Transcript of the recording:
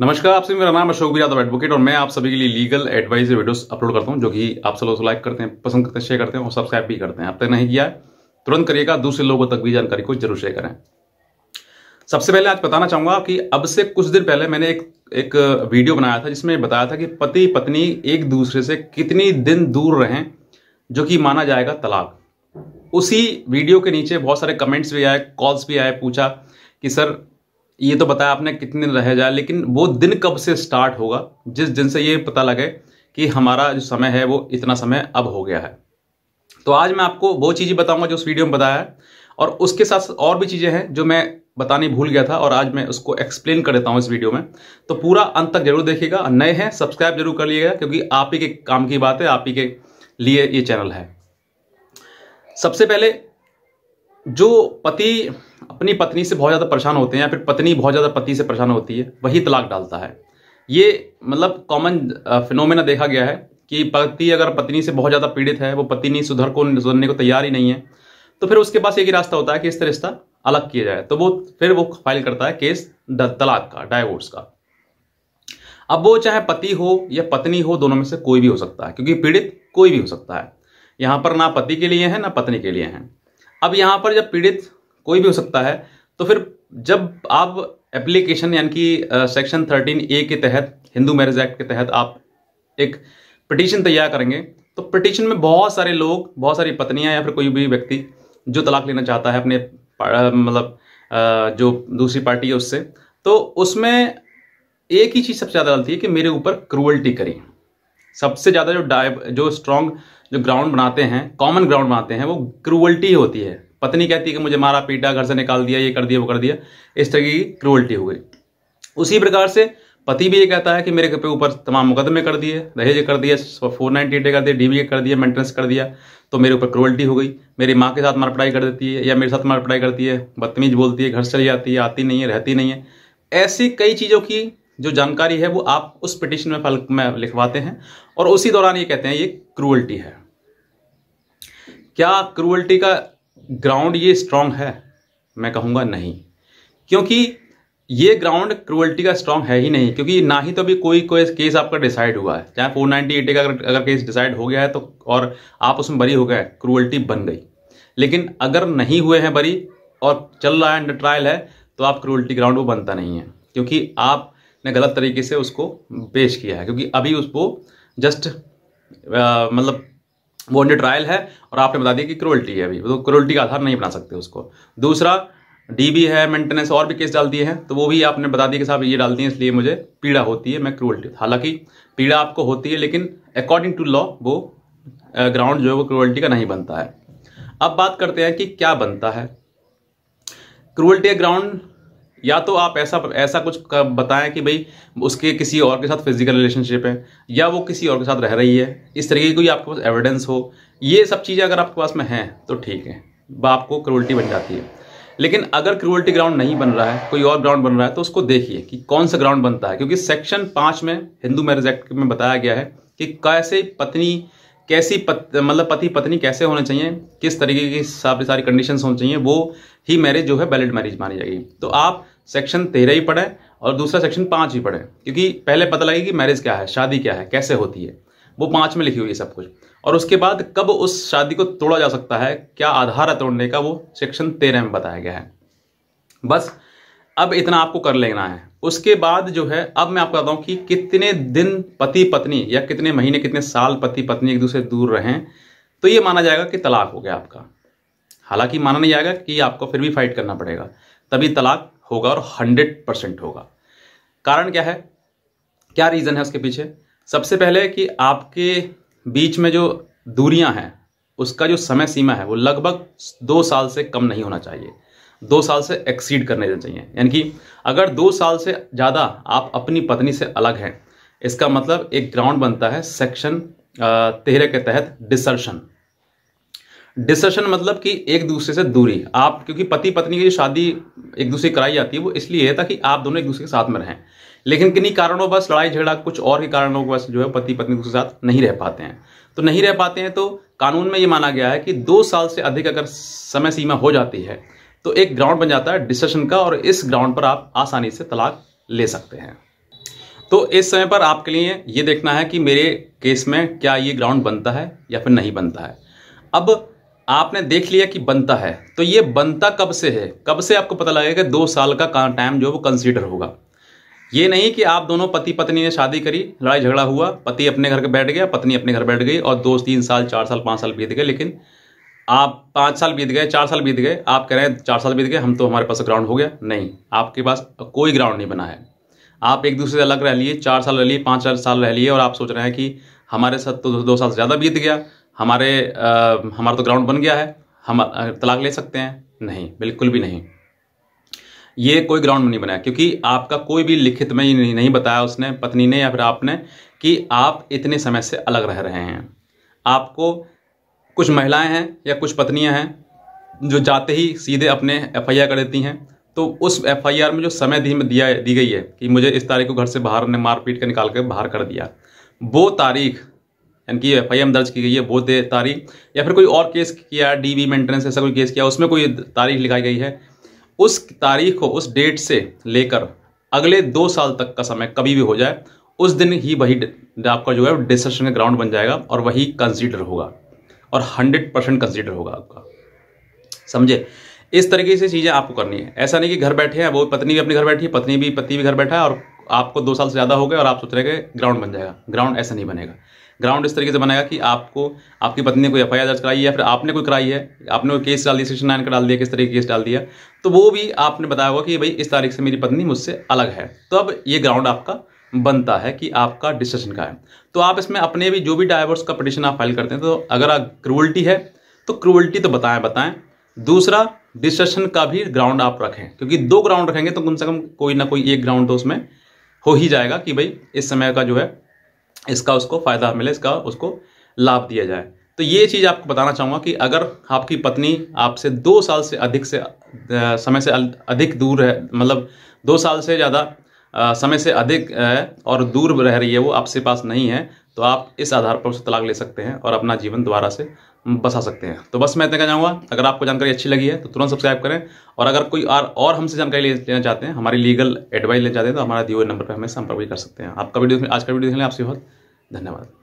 नमस्कार आपसे मेरा नाम अशोक भी यादव एडवोकेट और मैं आप सभी के लिए लीगल एडवाइस वीडियोस अपलोड करता हूं जो कि आप सब लोग लाइक करते हैं पसंद करते हैं शेयर करते हैं और सब्सक्राइब भी करते हैं अब तक नहीं किया है तुरंत करिएगा दूसरे लोगों तक भी जानकारी को जरूर शेयर करें सबसे पहले आज बताना चाहूंगा कि अब से कुछ दिन पहले मैंने एक एक वीडियो बनाया था जिसमें बताया था कि पति पत्नी एक दूसरे से कितनी दिन दूर रहें जो कि माना जाएगा तलाक उसी वीडियो के नीचे बहुत सारे कमेंट्स भी आए कॉल्स भी आए पूछा कि सर ये तो बताया आपने कितने दिन रह जाए लेकिन वो दिन कब से स्टार्ट होगा जिस दिन से ये पता लगे कि हमारा जो समय है वो इतना समय अब हो गया है तो आज मैं आपको वो चीज़ें बताऊंगा जो उस वीडियो में बताया है और उसके साथ और भी चीज़ें हैं जो मैं बताने भूल गया था और आज मैं उसको एक्सप्लेन कर देता हूँ इस वीडियो में तो पूरा अंत तक जरूर देखिएगा नए हैं सब्सक्राइब जरूर कर लिएगा क्योंकि आप ही के काम की बात है आप ही के लिए ये चैनल है सबसे पहले जो पति अपनी पत्नी से बहुत ज़्यादा परेशान होते हैं या फिर पत्नी बहुत ज़्यादा पति से परेशान होती है वही तलाक डालता है ये मतलब कॉमन फिनोमेना देखा गया है कि पति अगर पत्नी से बहुत ज़्यादा पीड़ित है वो पत्नी सुधर को सुधरने को तैयार ही नहीं है तो फिर उसके पास एक ही रास्ता होता है कि इससे रिश्ता अलग किया जाए तो वो फिर वो फाइल करता है केस तलाक का डाइवोर्स का अब वो चाहे पति हो या पत्नी हो दोनों में से कोई भी हो सकता है क्योंकि पीड़ित कोई भी हो सकता है यहाँ पर ना पति के लिए है ना पत्नी के लिए है अब यहाँ पर जब पीड़ित कोई भी हो सकता है तो फिर जब आप एप्लीकेशन यानी कि सेक्शन थर्टीन ए के तहत हिंदू मैरिज एक्ट के तहत आप एक पिटीशन तैयार करेंगे तो पिटीशन में बहुत सारे लोग बहुत सारी पत्नियां या फिर कोई भी व्यक्ति जो तलाक लेना चाहता है अपने मतलब जो दूसरी पार्टी है उससे तो उसमें एक ही चीज़ सबसे ज़्यादा डालती है कि मेरे ऊपर क्रूअल्टी करें सबसे ज़्यादा जो डाइव जो स्ट्रॉन्ग जो ग्राउंड बनाते हैं कॉमन ग्राउंड बनाते हैं वो क्रूअल्टी होती है पत्नी कहती है कि मुझे मारा पीटा घर से निकाल दिया ये कर दिया वो कर दिया इस तरह की क्रूअल्टी हो गई उसी प्रकार से पति भी ये कहता है कि मेरे पे ऊपर तमाम मुकदमे कर दिए दहेज कर दिए फोर नाइनटी एटे कर दिए डीबीए कर दिया मेंटेनेंस कर दिया तो मेरे ऊपर क्रूअल्टी हो गई मेरी माँ के साथ मारपड़ाई कर देती है या मेरे साथ मारपटाई करती है बदतमीज बोलती है घर से जाती है आती नहीं है रहती नहीं है ऐसी कई चीज़ों की जो जानकारी है वो आप उस पिटिशन में फल में लिखवाते हैं और उसी दौरान ये कहते हैं ये क्रूअल्टी है क्या क्रूअल्टी का ग्राउंड ये स्ट्रांग है मैं कहूँगा नहीं क्योंकि ये ग्राउंड क्रुअल्टी का स्ट्रांग है ही नहीं क्योंकि ना ही तो अभी कोई कोई केस आपका डिसाइड हुआ है चाहे फोर नाइनटी एटी का अगर अगर केस डिसाइड हो गया है तो और आप उसमें बरी हो गए क्रुअल्टी बन गई लेकिन अगर नहीं हुए हैं बरी और चल रहा है अंडर ट्रायल है तो आप क्रुअल्टी ग्राउंड वो बनता नहीं है क्योंकि आपने गलत तरीके से उसको पेश किया है क्योंकि अभी उसको जस्ट मतलब वो अंडर ट्रायल है और आपने बता दिया कि क्रोल्टी है अभी तो क्रोल्टी का आधार नहीं बना सकते उसको दूसरा डीबी है मेंटेनेंस और भी केस डाल दिए हैं तो वो भी आपने बता दिया कि साहब ये डाल दिए इसलिए मुझे पीड़ा होती है मैं क्रूअल्टी हालांकि पीड़ा आपको होती है लेकिन अकॉर्डिंग टू लॉ वो ग्राउंड जो है वो क्रूअल्टी का नहीं बनता है अब बात करते हैं कि क्या बनता है क्रूअल्टी ग्राउंड या तो आप ऐसा ऐसा कुछ बताएं कि भाई उसके किसी और के साथ फिजिकल रिलेशनशिप है या वो किसी और के साथ रह रही है इस तरीके की कोई आपके पास एविडेंस हो ये सब चीज़ें अगर आपके पास में हैं तो ठीक है बाप को क्रूल्टी बन जाती है लेकिन अगर क्रोल्टी ग्राउंड नहीं बन रहा है कोई और ग्राउंड बन रहा है तो उसको देखिए कि कौन सा ग्राउंड बनता है क्योंकि सेक्शन पाँच में हिंदू मैरिज एक्ट में बताया गया है कि कैसे पत्नी कैसी पत, मतलब पति पत्नी कैसे होने चाहिए किस तरीके की सारी सारी कंडीशंस होनी चाहिए वो ही मैरिज जो है वैलिड मैरिज मानी जाएगी तो आप सेक्शन तेरह ही पढ़ें और दूसरा सेक्शन पाँच ही पढ़ें क्योंकि पहले पता लगेगा कि मैरिज क्या है शादी क्या है कैसे होती है वो पाँच में लिखी हुई है सब कुछ और उसके बाद कब उस शादी को तोड़ा जा सकता है क्या आधार है तोड़ने का वो सेक्शन तेरह में बताया गया है बस अब इतना आपको कर लेना है उसके बाद जो है अब मैं आपको बताता हूं कि कितने दिन पति पत्नी या कितने महीने कितने साल पति पत्नी एक दूसरे दूर रहें तो ये माना जाएगा कि तलाक हो गया आपका हालांकि माना नहीं जाएगा कि आपको फिर भी फाइट करना पड़ेगा तभी तलाक होगा और हंड्रेड परसेंट होगा कारण क्या है क्या रीज़न है उसके पीछे सबसे पहले कि आपके बीच में जो दूरियां हैं उसका जो समय सीमा है वो लगभग दो साल से कम नहीं होना चाहिए दो साल से एक्सीड करने चाहिए यानी कि अगर दो साल से ज़्यादा आप अपनी पत्नी से अलग हैं इसका मतलब एक ग्राउंड बनता है सेक्शन तेरह के तहत डिसर्शन डिसर्शन मतलब कि एक दूसरे से दूरी आप क्योंकि पति पत्नी की शादी एक दूसरे कराई जाती है वो इसलिए है ताकि आप दोनों एक दूसरे के साथ में रहें लेकिन किन्हीं कारणों बस लड़ाई झगड़ा कुछ और के कारणों बस जो है पति पत्नी दूसरे साथ नहीं रह पाते हैं तो नहीं रह पाते हैं तो कानून में ये माना गया है कि दो साल से अधिक अगर समय सीमा हो जाती है तो एक ग्राउंड बन जाता है डिस्कशन का और इस ग्राउंड पर आप आसानी से तलाक ले सकते हैं तो इस समय पर आपके लिए ये देखना है कि मेरे केस में क्या ये ग्राउंड बनता है या फिर नहीं बनता है अब आपने देख लिया कि बनता है तो ये बनता कब से है कब से आपको पता लगेगा कि दो साल का टाइम जो वो कंसीडर होगा ये नहीं कि आप दोनों पति पत्नी ने शादी करी लड़ाई झगड़ा हुआ पति अपने घर के बैठ गया पत्नी अपने घर बैठ गई और दो तीन साल चार साल पाँच साल बीत गए लेकिन आप पाँच साल बीत गए चार साल बीत गए आप कह रहे हैं चार साल बीत गए हम तो हमारे पास ग्राउंड हो गया नहीं आपके पास कोई ग्राउंड नहीं बना है आप एक दूसरे से अलग रह लिए चार साल रह लिए पाँच चार साल रह लिए और आप सोच रहे हैं कि हमारे साथ तो दो साल से ज़्यादा बीत गया हमारे आ, हमारा तो ग्राउंड बन गया है हम तलाक ले सकते हैं नहीं बिल्कुल भी नहीं ये कोई ग्राउंड नहीं बनाया क्योंकि आपका कोई भी लिखित में नहीं, नहीं बताया उसने पत्नी ने या फिर आपने कि आप इतने समय से अलग रह रहे हैं आपको कुछ महिलाएं हैं या कुछ पत्नियां हैं जो जाते ही सीधे अपने एफ आई आर कर देती हैं तो उस एफ आई आर में जो समय दी दिया दी गई है कि मुझे इस तारीख को घर से बाहर ने मारपीट कर निकाल कर बाहर कर दिया वो तारीख यानी कि एफ आई दर्ज की गई है वो तारीख या फिर कोई और केस किया डी वी मेंटेनेंस ऐसा कोई केस किया उसमें कोई तारीख लिखाई गई है उस तारीख को उस डेट से लेकर अगले दो साल तक का समय कभी भी हो जाए उस दिन ही वही आपका जो है डिस्कशन ग्राउंड बन जाएगा और वही कंसिडर होगा और हंड्रेड परसेंट कंसिडर होगा आपका समझे इस तरीके से चीज़ें आपको करनी है ऐसा नहीं कि घर बैठे हैं वो पत्नी भी अपने घर बैठी है पत्नी भी पति भी घर बैठा है और आपको दो साल से ज़्यादा हो गए और आप सोच रहे हैं ग्राउंड बन जाएगा ग्राउंड ऐसा नहीं बनेगा ग्राउंड इस तरीके से बनेगा कि आपको आपकी पत्नी ने कोई एफ दर्ज कराई है या फिर आपने कोई कराई है आपने कोई केस डाल दिया सेक्शन नाइन का डाल दिया किस तरीके केस डाल दिया तो वो भी आपने बताया होगा कि भाई इस तारीख से मेरी पत्नी मुझसे अलग है तो अब ये ग्राउंड आपका बनता है कि आपका डिसीजन का है तो आप इसमें अपने भी जो भी डाइवर्स का पटिशन आप फाइल करते हैं तो अगर आप क्रूअल्टी है तो क्रूअल्टी तो बताएं बताएं दूसरा डिस्कशन का भी ग्राउंड आप रखें क्योंकि दो ग्राउंड रखेंगे तो कम से कम कोई ना कोई एक ग्राउंड तो उसमें हो ही जाएगा कि भाई इस समय का जो है इसका उसको फ़ायदा मिले इसका उसको लाभ दिया जाए तो ये चीज़ आपको बताना चाहूँगा कि अगर आपकी पत्नी आपसे दो साल से अधिक से समय से अधिक दूर है मतलब दो साल से ज़्यादा समय से अधिक और दूर रह रही है वो आपसे पास नहीं है तो आप इस आधार पर उसे तलाक ले सकते हैं और अपना जीवन दोबारा से बसा सकते हैं तो बस मैं इतना चाहूँगा अगर आपको जानकारी अच्छी लगी है तो तुरंत सब्सक्राइब करें और अगर कोई और हमसे जानकारी लेना चाहते हैं हमारी लीगल एडवाइस लेना चाहते हैं तो हमारा दिए हुए नंबर पर हमें संपर्क भी कर सकते हैं आपका वीडियो आज का वीडियो देखने आपसे बहुत धन्यवाद